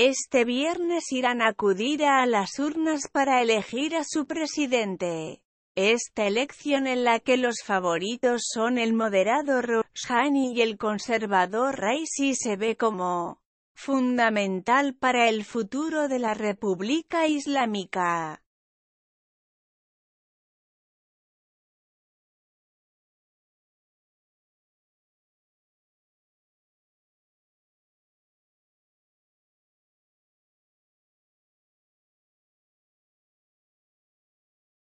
Este viernes irán a acudir a las urnas para elegir a su presidente. Esta elección en la que los favoritos son el moderado Rouhani y el conservador Raisi se ve como fundamental para el futuro de la República Islámica.